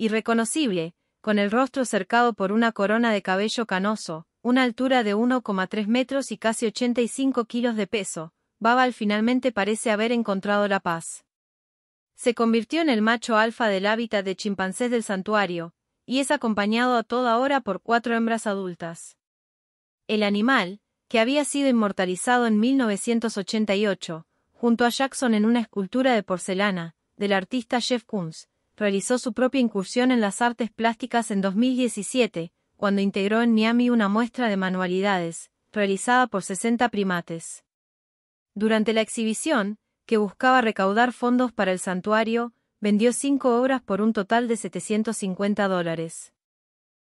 irreconocible, con el rostro cercado por una corona de cabello canoso, una altura de 1,3 metros y casi 85 kilos de peso, Babal finalmente parece haber encontrado la paz. Se convirtió en el macho alfa del hábitat de chimpancés del santuario, y es acompañado a toda hora por cuatro hembras adultas. El animal, que había sido inmortalizado en 1988, junto a Jackson en una escultura de porcelana, del artista Jeff Koons, realizó su propia incursión en las artes plásticas en 2017, cuando integró en Miami una muestra de manualidades, realizada por 60 primates. Durante la exhibición, que buscaba recaudar fondos para el santuario, vendió cinco obras por un total de 750 dólares.